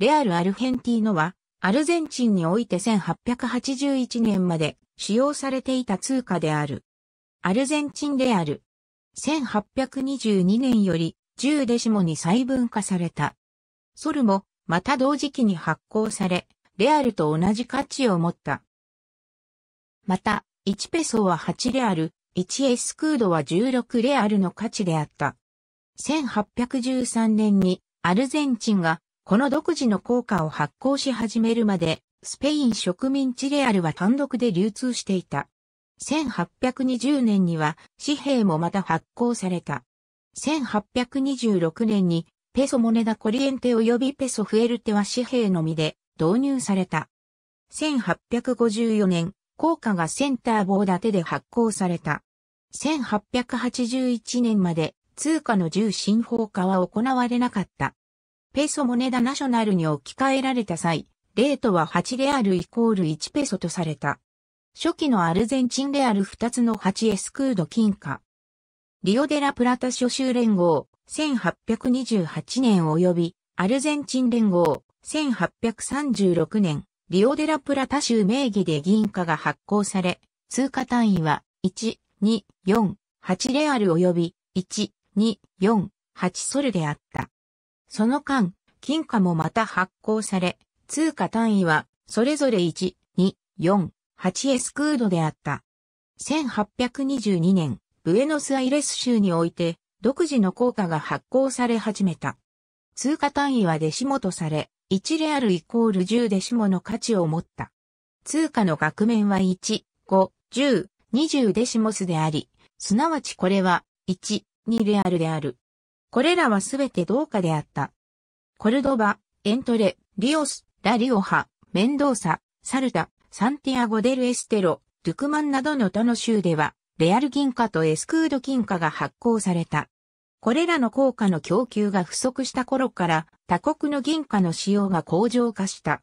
レアル・アルヘンティーノは、アルゼンチンにおいて1881年まで使用されていた通貨である。アルゼンチンレアル。1822年より10デシモに細分化された。ソルも、また同時期に発行され、レアルと同じ価値を持った。また、1ペソは8レアル、1エスクードは16レアルの価値であった。1813年にアルゼンチンがこの独自の効果を発行し始めるまで、スペイン植民地レアルは単独で流通していた。1820年には紙幣もまた発行された。1826年にペソモネダコリエンテ及びペソフエルテは紙幣のみで導入された。1854年、効果がセンター棒立てで発行された。1881年まで通貨の重心法化は行われなかった。ペソモネダナショナルに置き換えられた際、レートは8レアルイコール1ペソとされた。初期のアルゼンチンレアル2つの8エスクード金貨。リオデラプラタ諸州連合、1828年及び、アルゼンチン連合、1836年、リオデラプラタ州名義で銀貨が発行され、通貨単位は、1、2、4、8レアル及び、1、2、4、8ソルであった。その間、金貨もまた発行され、通貨単位はそれぞれ1、2、4、8エスクードであった。1822年、ブエノスアイレス州において、独自の硬貨が発行され始めた。通貨単位はデシモとされ、1レアルイコール10デシモの価値を持った。通貨の額面は1、5、10、20デシモスであり、すなわちこれは1、2レアルである。これらはすべて同価であった。コルドバ、エントレ、リオス、ラリオハ、メンドーサ、サルタ、サンティアゴデルエステロ、ドゥクマンなどの他の州では、レアル銀貨とエスクード金貨が発行された。これらの硬貨の供給が不足した頃から他国の銀貨の使用が向上化した。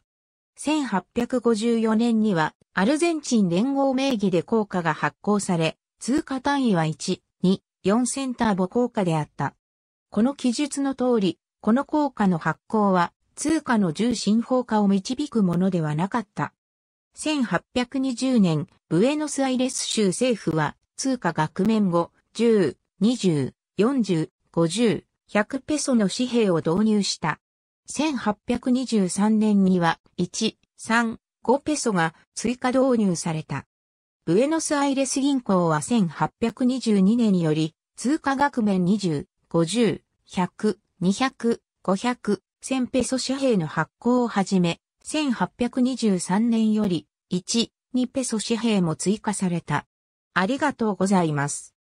1854年にはアルゼンチン連合名義で硬貨が発行され、通貨単位は1、2、4センターボ硬貨であった。この記述の通り、この効果の発行は、通貨の重心法化を導くものではなかった。1820年、ブエノスアイレス州政府は、通貨額面後、10、20、40、50、100ペソの紙幣を導入した。1823年には、1、3、5ペソが追加導入された。ブエノスアイレス銀行は1822年より、通貨額面20、50、100、200、500、1000ペソ紙幣の発行をはじめ、1823年より1、2ペソ紙幣も追加された。ありがとうございます。